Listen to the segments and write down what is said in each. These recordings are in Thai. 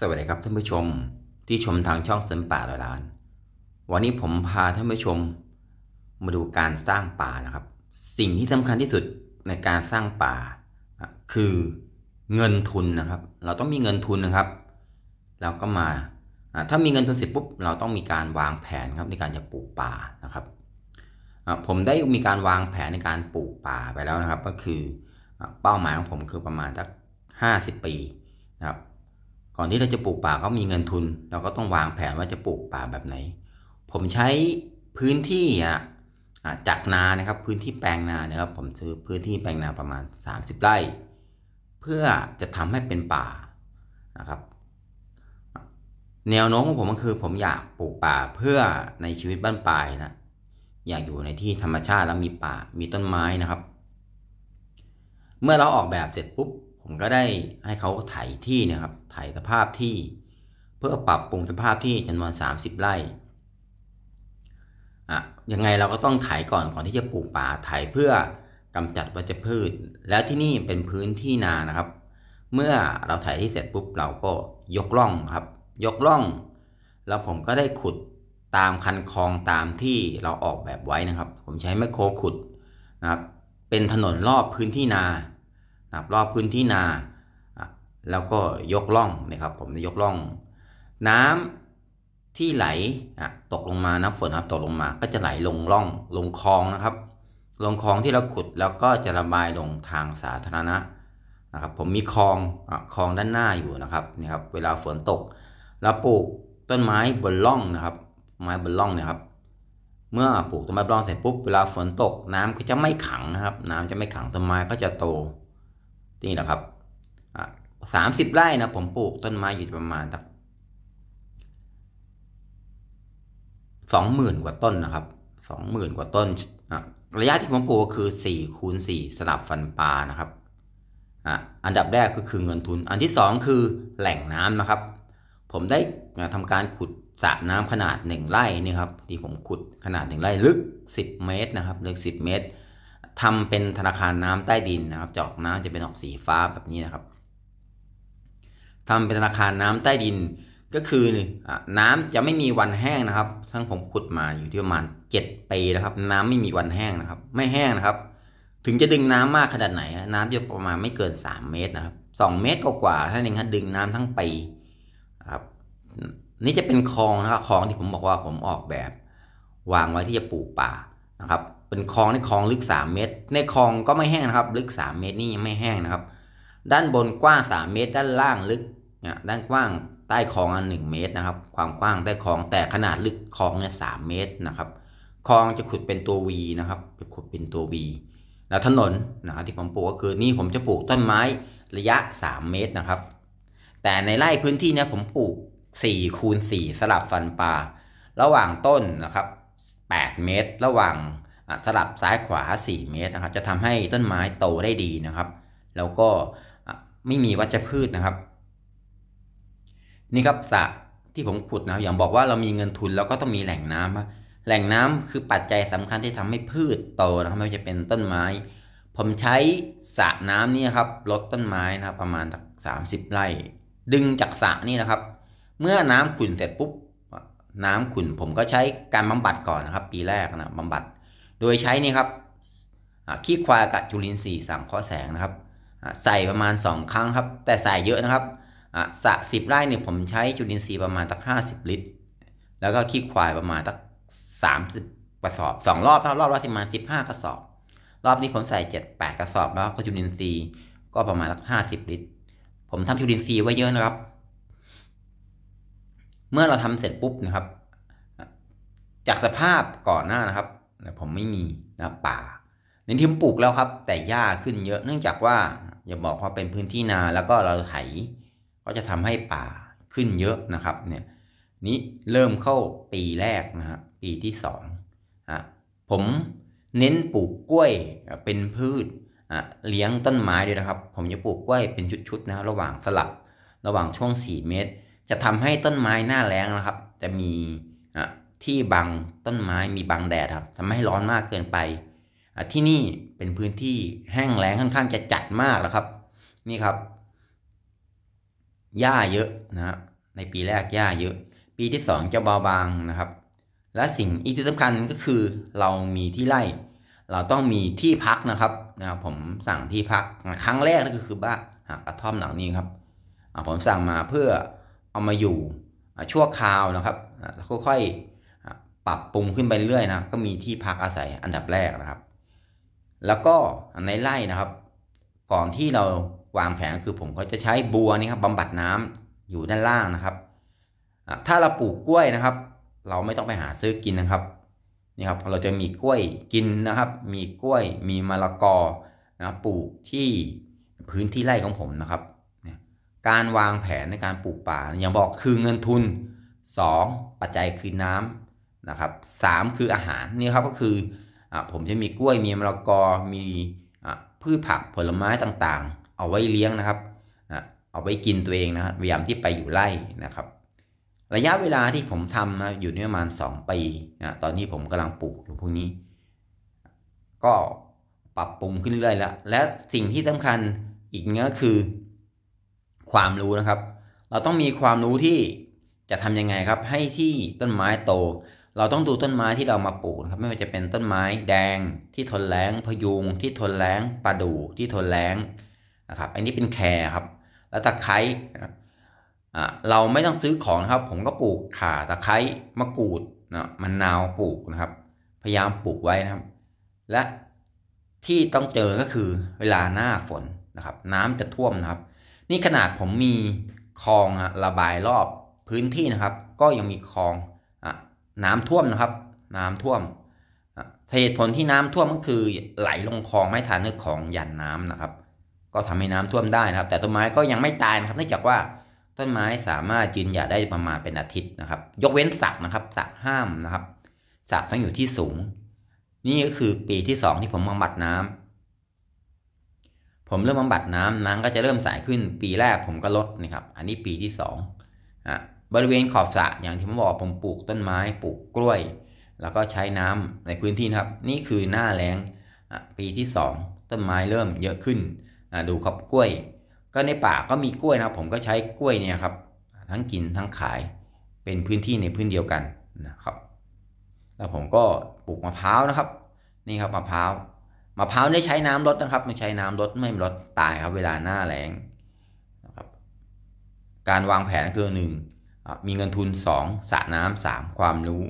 สวัสดีครับท่านผู้ชมที่ชมทางช่องเสริมป่าลยลาน วันนี้ผมพาท่านผู้ชมมาดูการสร้างป่านะครับ สิ่งที่สำคัญที่สุดในการสร้างป่าคือเงินทุนนะครับ เราต้องมีเงินทุนนะครับ เราก็มาถ้ามีเงินทุนเสร็จปุ๊บเราต้องมีการวางแผนครับในการจะปลูกป่านะครับผมได้มีการวางแผนในการปลูกป่าไปแล้วนะครับ ก็คือเป้าหมายของผมคือประมาณสักห้าสิบปีนะครับก่อนที่เราจะปลูกป่าก็มีเงินทุน เราก็ต้องวางแผนว่าจะปลูกป่าแบบไหน ผมใช้พื้นที่อ่ะจากนานะครับพื้นที่แปลงนานะครับ ผมซื้อพื้นที่แปลงนาประมาณ 30 ไร่ เพื่อจะทำให้เป็นป่านะครับ แนวโน้มของผมก็คือ ผมอยากปลูกป่าเพื่อในชีวิตบ้านปลายนะอยากอยู่ในที่ธรรมชาติแล้วมีป่ามีต้นไม้นะครับ เมื่อเราออกแบบเสร็จปุ๊บมก็ได้ให้เขาถ่ายที่นะครับถ่ายสภาพที่เพื่อปรับปรุงสภาพที่จำนวน 30 ไร่อะยังไงเราก็ต้องถ่ายก่อนก่อนที่จะปลูกป่าถ่ายเพื่อกำจัดวัชพืช แล้วที่นี่เป็นพื้นที่นานะครับ เมื่อเราถ่ายที่เสร็จปุ๊บเราก็ยกล่องครับ ยกล่อง แล้วผมก็ได้ขุดตามคันคลองตามที่เราออกแบบไว้นะครับ ผมใช้แมคโครขุดนะครับเป็นถนนรอบพื้นที่นานะครับรอบพื้นที่นา แล้วก็ยกล่องนะครับ ผมยกล่อง น้ำที่ไหลตกลงมาน้ำฝนครับตกลงมาก็จะไหลลงล่อง ลงคลองนะครับ ลงคลองที่เราขุดแล้วก็จะระบายลงทางสาธารณะนะครับ ผมมีคลองอคลองด้านหน้าอยู่นะครับนี่ครับเวลาฝนตกเราปลูกต้นไม้บนล่องนะครับ ไม้บนล่องเนี่ยครับ เมื่อปลูกต้นไม้บนล่องเสร็จปุ๊บเวลาฝนตก น้ำก็จะไม่ขังนะครับ น้ำจะไม่ขังต้นไม้ก็จะโตนี่แหละครับสามสิบไร่นะผมปลูกต้นไม้อยู่ประมาณสักสองหมื่นกว่าต้นนะครับสองหมื่นกว่าต้นระยะที่ผมปลูกก็คือสี่คูณสี่สลับฟันปลานะครับอันดับแรกก็คือเงินทุน อันที่สองคือแหล่งน้ำนะครับผมได้ทำการขุดสระน้ำขนาดหนึ่งไร่นี่ครับที่ผมขุดขนาดหนึ่งไร่ลึกสิบเมตรนะครับลึกสิบเมตรทำเป็นธนาคารน้ำใต้ดินนะครับจะอกน้ำจะเป็นออกสีฟ้าแบบนี้นะครับ ทำเป็นธนาคารน้ำใต้ดินก็คืออน้ำจะไม่มีวันแห้งนะครับ ทั้งผมขุดมาอยู่ที่ประมาณ7ปีแล้วครับ น้ำไม่มีวันแห้งนะครับ ไม่แห้งนะครับ ถึงจะดึงน้ำมากขนาดไหนน้ำจะประมาณไม่เกิน 3 เมตรนะครับ 2 เมตรกว่าๆถ้าเองดึงน้ำทั้งปีครับ นี่จะเป็นคลองนะครับคลองที่ผมบอกว่าผมออกแบบ วางไว้ที่จะปลูกป่านะครับเป็นคลองในคลองลึก 3 เมตร ในคลองก็ไม่แห้งนะครับลึก 3 เมตรนี่ยังไม่แห้งนะครับ ด้านบนกว้าง 3 เมตร ด้านล่างลึกเนี่ยด้านกว้างใต้คลองอันหนึ่งเมตรนะครับความกว้างใต้คลองแต่ขนาดลึกคลองเนี่ยสเมตรนะครับคลองจะขุดเป็นตัว V นะครับจะขุดเป็นตัว V แล้วถนนนะครับที่ผมปลูกก็คือนี่ผมจะปลูกต้นไม้ระยะ 3 เมตรนะครับ แต่ในไร่พื้นที่เนี่ยผมปลูก4คูณ4สลับฟันปลาระหว่างต้นนะครับ 8 เมตรระหว่างสลับซ้ายขวา 4 เมตรนะครับ จะทำให้ต้นไม้โตได้ดีนะครับ แล้วก็ไม่มีวัชพืชนะครับ นี่ครับสระที่ผมขุดนะอย่างบอกว่าเรามีเงินทุนเราก็ต้องมีแหล่งน้ำแหล่งน้ำคือปัจจัยสำคัญที่ทำให้พืชโตนะครับไม่ว่าจะเป็นต้นไม้ ผมใช้สระน้ำนี่ครับลดต้นไม้นะครับ ประมาณสามสิบไร่ดึงจากสระนี่นะครับ เมื่อน้ำขุ่นเสร็จปุ๊บน้ำขุ่นผมก็ใช้การบำบัดก่อนนะครับ ปีแรกนะบำบัดโดยใช้นี่ครับขี้ควายกับจุลินทรีย์สังเคราะห์แสงนะครับใส่ประมาณ 2 ครั้งครับ แต่ใส่เยอะนะครับสระสิบไร่เนี่ยผมใช้จุลินทรีย์ประมาณตักห้าสิบลิตร แล้วก็ขี้ควายประมาณตักสามสิบกระสอบสองรอบรอบละประมาณสิบห้ากระสอบ รอบนี้ผมใส่เจ็ดแปดกระสอบแล้วก็จุลินทรีย์ก็ประมาณตักห้าสิบลิตร ผมทำจุลินทรีย์ไว้เยอะนะครับ เมื่อเราทำเสร็จปุ๊บนะครับ จากสภาพก่อนหน้านะครับผมไม่มีนะป่าในที่ผมปลูกแล้วครับแต่หญ้าขึ้นเยอะ เนื่องจากว่าอย่าบอกว่าเป็นพื้นที่นาแล้วก็เราไถก็จะทำให้ป่าขึ้นเยอะนะครับเนี่ยนี้เริ่มเข้าปีแรกนะฮะปีที่สองอ่ะผมเน้นปลูกกล้วยเป็นพืชอ่ะเลี้ยงต้นไม้ด้วยนะครับ ผมจะปลูกกล้วยเป็นชุดๆนะระหว่างสลับระหว่างช่วง4เมตร จะทำให้ต้นไม้หน้าแรงนะครับจะมีที่บังต้นไม้มีบังแดดครับทำให้ร้อนมากเกินไปที่นี่เป็นพื้นที่แห้งแล้งค่อนข้างจะจัดมากแล้วครับ นี่ครับหญ้าเยอะนะฮะในปีแรกหญ้าเยอะ ปีที่สองจะเบาบางนะครับและสิ่งอีกที่สำคัญก็คือเรามีที่ไร่เราต้องมีที่พักนะครับนะครับผมสั่งที่พักครั้งแรกก็คือบ้านกระท่อมหลังนี้ครับผมสั่งมาเพื่อเอามาอยู่ชั่วคราวนะครับค่อยปรับปรุงขึ้นไปเรื่อยนะก็มีที่พักอาศัยอันดับแรกนะครับ แล้วก็ในไร่นะครับก่อนที่เราวางแผนคือผมก็จะใช้บัวนี่ครับบำบัดน้ำอยู่ด้านล่างนะครับ ถ้าเราปลูกกล้วยนะครับ เราไม่ต้องไปหาซื้อกินนะครับนี่ครับเราจะมีกล้วยกินนะครับ มีกล้วยมีมะละกอนะครับปลูกที่พื้นที่ไร่ของผมนะครับการวางแผนในการปลูกป่าอย่างบอกคือเงินทุน 2 ปัจจัยคือน้ำนะครับสามคืออาหารนี่ครับก็คืออผมจะมีกล้วยมีมะละกอมีพืชผักผลไม้ต่างๆ เอาไว้เลี้ยงนะครับเอาไว้กินตัวเองนะครับพยายามที่ไปอยู่ไร่นะครับ ระยะเวลาที่ผมทำนะอยู่นี่ประมาณ2ปีนะตอนนี้ผมกำลังปลูกอยู่พวกนี้ ก็ปรับปรุงขึ้นเรื่อยๆแล้ว และสิ่งที่สำคัญอีกเนื้ก็คือความรู้นะครับ เราต้องมีความรู้ที่จะทำยังไงครับ ให้ที่ต้นไม้โตเราต้องดูต้นไม้ที่เรามาปลูกครับไม่ว่าจะเป็นต้นไม้แดงที่ทนแรงพยุงที่ทนแรงปลาดูที่ทนแรงนะครับอันนี้เป็นแคร์ครับ แล้วตะไคร้เราไม่ต้องซื้อของครับผมก็ปลูกข่าตะไคร้มะกรูดนะมะนนาวปลูกนะครับพยายามปลูกไว้นะครับ และที่ต้องเจอก็คือเวลาหน้าฝนนะครับน้ำจะท่วมนะครับ นี่ขนาดผมมีคลองระบายรอบพื้นที่นะครับ ก็ยังมีคลองน้ำท่วมนะครับ น้ำท่วมเหตุผลที่น้ำท่วมก็คือ ไหลลงคลองไม่ทันเนื้องของยันน้ำนะครับ ก็ทำให้น้ำท่วมได้นะครับ แต่ต้นไม้ก็ยังไม่ตายนะครับเนื่องจากว่าต้นไม้สามารถยืนหยัดได้ประมาณเป็นอาทิตย์นะครับ ยกเว้นสักนะครับสักห้ามนะครับสักต้องอยู่ที่สูง นี่ก็คือปีที่สองที่ผมบำบัดน้ำ ผมเริ่มบำบัดน้ำน้ำก็จะเริ่มใสขึ้นปีแรกผมก็ลดนะครับ อันนี้ปีที่สองอ่ะบริเวณขอบสระอย่างที่ผมบอกผมปลูกต้นไม้ปลูกกล้วย แล้วก็ใช้น้ำในพื้นที่นะครับนี่คือหน้าแล้งปีที่ 2 ต้นไม้เริ่มเยอะขึ้นดูขอบกล้วย ก็ในป่าก็มีกล้วยนะผมก็ใช้กล้วยเนี่ยครับทั้งกินทั้งขายเป็นพื้นที่ในพื้นเดียวกันนะครับ แล้วผมก็ปลูกมะพร้าวนะครับนี่ครับมะพร้าวมะพร้าวได้ใช้น้ำลดนะครับ ไม่ใช้น้ำลดไม่ลดตายครับเวลาหน้าแรงนะครับการวางแผนคือหนึ่งมีเงินทุน 2สระน้ำ 3 ความรู้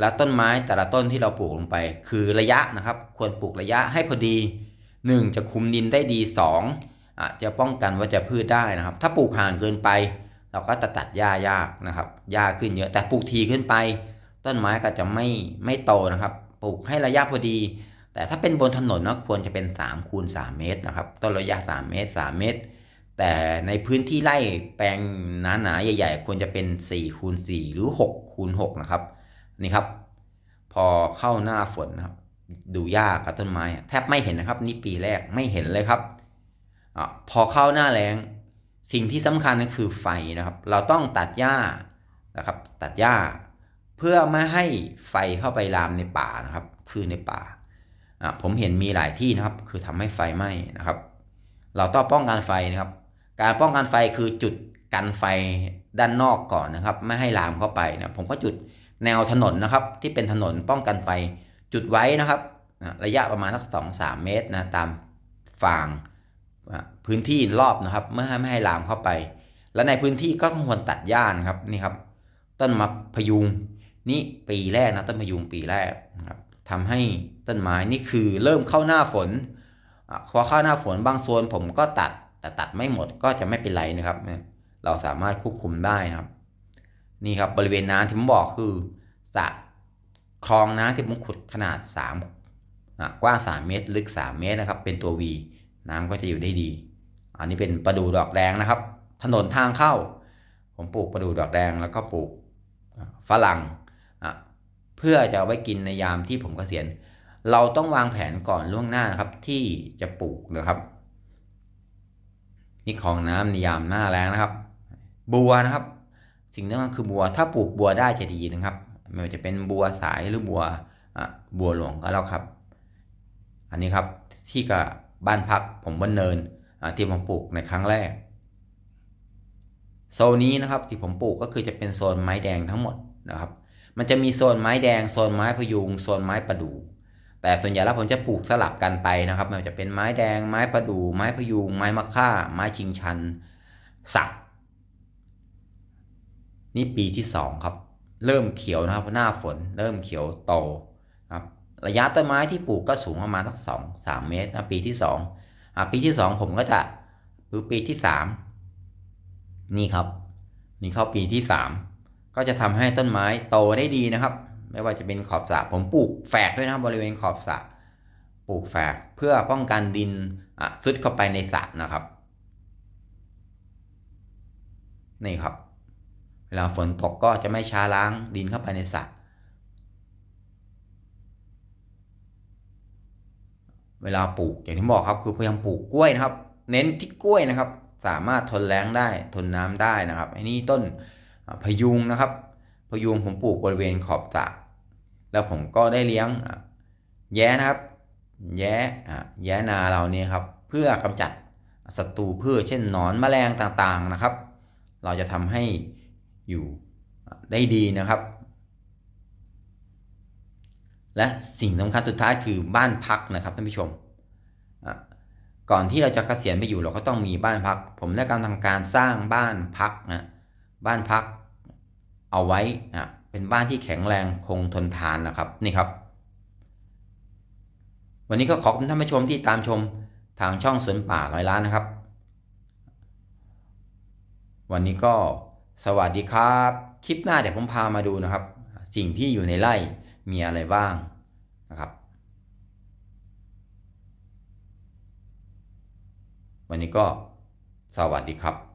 แล้วต้นไม้แต่ละต้นที่เราปลูกลงไป คือระยะนะครับ ควรปลูกระยะให้พอดี 1 จะคุมดินได้ดี2อะจะป้องกันว่าจะพืชได้นะครับ ถ้าปลูกห่างเกินไป เราก็จะตัดหญ้ายากนะครับหญ้าขึ้นเยอะแต่ปลูกทีขึ้นไป ต้นไม้ก็จะไม่ไม่โตนะครับปลูกให้ระยะพอดี แต่ถ้าเป็นบนถนนนะควรจะเป็น3คูณ3เมตรนะครับต้นระยะ 3 เมตร 3 เมตรแต่ในพื้นที่ไร่แปลงหนาๆใหญ่ๆควรจะเป็น4คูณ4หรือ6คูณ6นะครับนี่ครับ พอเข้าหน้าฝนนะครับ ดูหญ้ากับต้นไม้แทบไม่เห็นนะครับ นี่ปีแรกไม่เห็นเลยครับอพอเข้าหน้าแรงสิ่งที่สำคัญก็คือไฟนะครับ เราต้องตัดหญ้านะครับ ตัดหญ้า เพื่อไม่ให้ไฟเข้าไปลามในป่านะครับ คือในป่าผมเห็นมีหลายที่นะครับ คือทำให้ไฟไหม้นะครับ เราต้องป้องกันไฟนะครับการป้องกันไฟคือจุดกันไฟด้านนอกก่อนนะครับไม่ให้ลามเข้าไปนะผมก็จุดแนวถนนนะครับ ที่เป็นถนนป้องกันไฟจุดไว้นะครับ ระยะประมาณสักสองสามเมตรนะตามฝั่งพื้นที่รอบนะครับไม่ให้ไม่ให้ลามเข้าไป และในพื้นที่ก็ควรตัดหญ้านะครับนี่ครับต้นมะพยุงนี่ปีแรกนะต้นมะพยุงปีแรกนะครับทำให้ต้นไม้นี่คือเริ่มเข้าหน้าฝนพอเข้าหน้าฝนบางส่วนผมก็ตัดแต่ตัดไม่หมดก็จะไม่เป็นไรนะครับ เราสามารถควบคุมได้นะครับ นี่ครับบริเวณน้ำที่ผมบอกคือสระคลองน้ำที่ผมขุดขนาด3กว้าง3เมตรลึก 3 เมตรนะครับ เป็นตัว V น้ำก็จะอยู่ได้ดี อันนี้เป็นประดูดอกแดงนะครับ ถนนทางเข้าผมปลูกประดูดอกแดงแล้วก็ปลูกฝรั่งเพื่อจะเอาไว้กินในยามที่ผมเกษียณเราต้องวางแผนก่อนล่วงหน้านะครับที่จะปลูกนะครับนี่ของน้ำในยามหน้าแล้งนะครับ บัวนะครับสิ่งนึงคือบัวถ้าปลูกบัวได้จะดีนะครับ ไม่ว่าจะเป็นบัวสายหรือบัวบัวหลวงก็แล้วครับ อันนี้ครับที่กับบ้านพักผมบนเนินที่ผมปลูกในครั้งแรก โซนนี้นะครับที่ผมปลูกก็คือจะเป็นโซนไม้แดงทั้งหมดนะครับ มันจะมีโซนไม้แดงโซนไม้พยุงโซนไม้ประดู่แต่ส่วนใหญ่แล้วผมจะปลูกสลับกันไปนะครับไม่ว่าจะเป็นไม้แดงไม้ประดู่ไม้พยุงไม้มะค่าไม้ชิงชัน สัก นี่ปีที่สองครับเริ่มเขียวนะครับหน้าฝน เริ่มเขียวโตครับระยะต้นไม้ที่ปลูกก็สูงประมาณสักสองสามเมตรนะปีที่สองปีที่สองผมก็จะ หรือปีที่สามนี่ครับ นี่เข้าปีที่สามก็จะทำให้ต้นไม้โตได้ดีนะครับไม่ว่าจะเป็นขอบสระผมปลูกแฝกด้วยนะบริเวณขอบสระปลูกแฝกเพื่อป้องกันดินซึดเข้าไปในสระนะครับนี่ครับ เวลาฝนตกก็จะไม่ช้าล้างดินเข้าไปในสระเวลาปลูกอย่างที่บอกครับ คือพยายามปลูกกล้วยนะครับ เน้นที่กล้วยนะครับ สามารถทนแรงได้ทนน้ำได้นะครับอันนี้ต้นพยุงนะครับพยุงผมปลูกบริเวณขอบสระแล้วผมก็ได้เลี้ยงแย้นะครับ แย้แย้นาเราเนี่ยครับ เพื่อกำจัดศัตรูพืชเช่นหนอนแมลงต่างๆนะครับ เราจะทำให้อยู่ได้ดีนะครับ และสิ่งสำคัญสุดท้ายคือบ้านพักนะครับท่านผู้ชมก่อนที่เราจะเกษียณไปอยู่เราก็ต้องมีบ้านพัก ผมได้กำลังทำการสร้างบ้านพักนะบ้านพักเอาไว้นะเป็นบ้านที่แข็งแรงคงทนทานนะครับนี่ครับ วันนี้ก็ขอบคุณท่านผู้ชมที่ตามชมทางช่องสวนป่าร้อยล้านนะครับ วันนี้ก็สวัสดีครับ คลิปหน้าเดี๋ยวผมพามาดูนะครับ สิ่งที่อยู่ในไร่มีอะไรบ้างนะครับ วันนี้ก็สวัสดีครับ